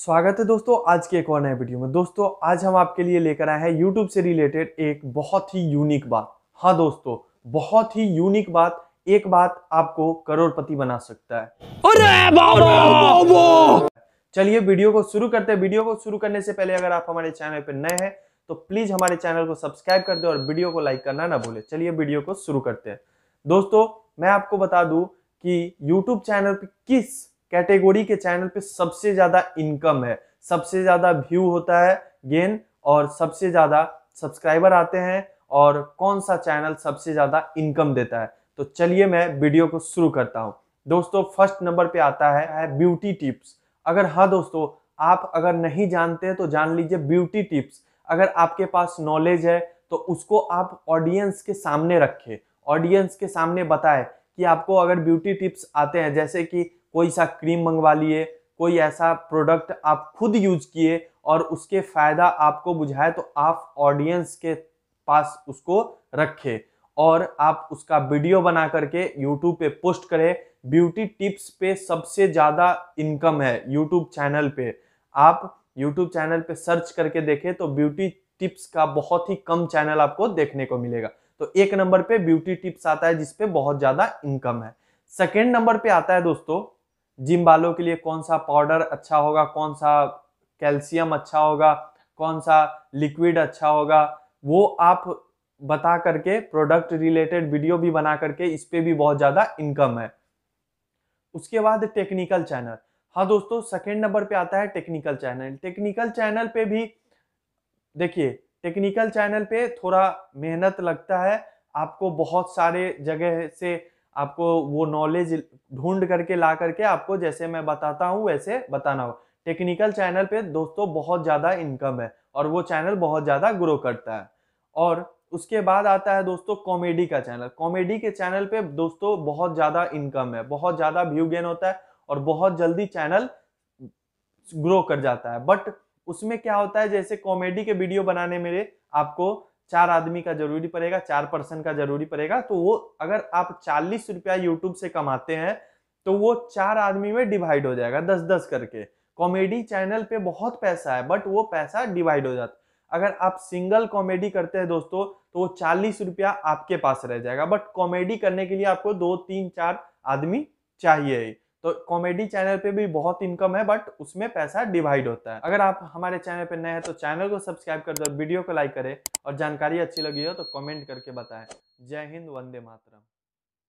स्वागत है दोस्तों आज के एक और नए वीडियो में दोस्तों आज हम आपके लिए लेकर आए हैं यूट्यूब से रिलेटेड एक बहुत ही यूनिक बात हाँ दोस्तों बहुत ही यूनिक बात एक बात आपको करोड़पति बना सकता है चलिए वीडियो को शुरू करते हैं वीडियो को शुरू करने से पहले अगर आप हमारे चैनल पर नए हैं तो प्लीज हमारे चैनल को सब्सक्राइब कर दे और वीडियो को लाइक करना ना भूले चलिए वीडियो को शुरू करते हैं दोस्तों मैं आपको बता दू कि YouTube चैनल पर किस कैटेगोरी के चैनल पे सबसे ज्यादा इनकम है सबसे ज्यादा व्यू होता है गेन और सबसे ज्यादा सब्सक्राइबर आते हैं और कौन सा चैनल सबसे ज्यादा इनकम देता है तो चलिए मैं वीडियो को शुरू करता हूँ दोस्तों फर्स्ट नंबर पे आता है ब्यूटी टिप्स अगर हाँ दोस्तों आप अगर नहीं जानते तो जान लीजिए ब्यूटी टिप्स अगर आपके पास नॉलेज है तो उसको आप ऑडियंस के सामने रखें ऑडियंस के सामने बताएं कि आपको अगर ब्यूटी टिप्स आते हैं जैसे कि कोई सा क्रीम मंगवा लिए कोई ऐसा प्रोडक्ट आप खुद यूज किए और उसके फायदा आपको बुझाए तो आप ऑडियंस के पास उसको रखें और आप उसका वीडियो बना करके यूट्यूब पे पोस्ट करें ब्यूटी टिप्स पे सबसे ज़्यादा इनकम है यूट्यूब चैनल पे आप यूट्यूब चैनल पे सर्च करके देखें तो ब्यूटी टिप्स का बहुत ही कम चैनल आपको देखने को मिलेगा तो एक नंबर पे ब्यूटी टिप्स आता है जिसपे बहुत ज़्यादा इनकम है सेकेंड नंबर पे आता है दोस्तों जिम वालों के लिए कौन सा पाउडर अच्छा होगा कौन सा कैल्शियम अच्छा होगा कौन सा लिक्विड अच्छा होगा वो आप बता करके प्रोडक्ट रिलेटेड वीडियो भी बना करके इस पर भी बहुत ज़्यादा इनकम है उसके बाद टेक्निकल चैनल हाँ दोस्तों सेकेंड नंबर पे आता है टेक्निकल चैनल टेक्निकल चैनल पे भी देखिए टेक्निकल चैनल पे थोड़ा मेहनत लगता है आपको बहुत सारे जगह से आपको वो नॉलेज ढूंढ करके ला करके आपको जैसे मैं बताता हूँ वैसे बताना हो टेक्निकल चैनल पे दोस्तों बहुत ज़्यादा इनकम है और वो चैनल बहुत ज़्यादा ग्रो करता है और उसके बाद आता है दोस्तों कॉमेडी का चैनल कॉमेडी के चैनल पे दोस्तों बहुत ज़्यादा इनकम है बहुत ज़्यादा व्यू गेन होता है और बहुत जल्दी चैनल ग्रो कर जाता है बट उसमें क्या होता है जैसे कॉमेडी के वीडियो बनाने में आपको चार आदमी का जरूरी पड़ेगा चार पर्सन का जरूरी पड़ेगा तो वो अगर आप चालीस रुपया यूट्यूब से कमाते हैं तो वो चार आदमी में डिवाइड हो जाएगा दस दस करके कॉमेडी चैनल पे बहुत पैसा है बट वो पैसा डिवाइड हो जाता अगर आप सिंगल कॉमेडी करते हैं दोस्तों तो वो चालीस रुपया आपके पास रह जाएगा बट कॉमेडी करने के लिए आपको दो तीन चार आदमी चाहिए तो कॉमेडी चैनल पे भी बहुत इनकम है बट उसमें पैसा डिवाइड होता है अगर आप हमारे चैनल पे नए हैं तो चैनल को सब्सक्राइब कर दो वीडियो को लाइक करें और जानकारी अच्छी लगी हो तो कमेंट करके बताएं जय हिंद वंदे मातरम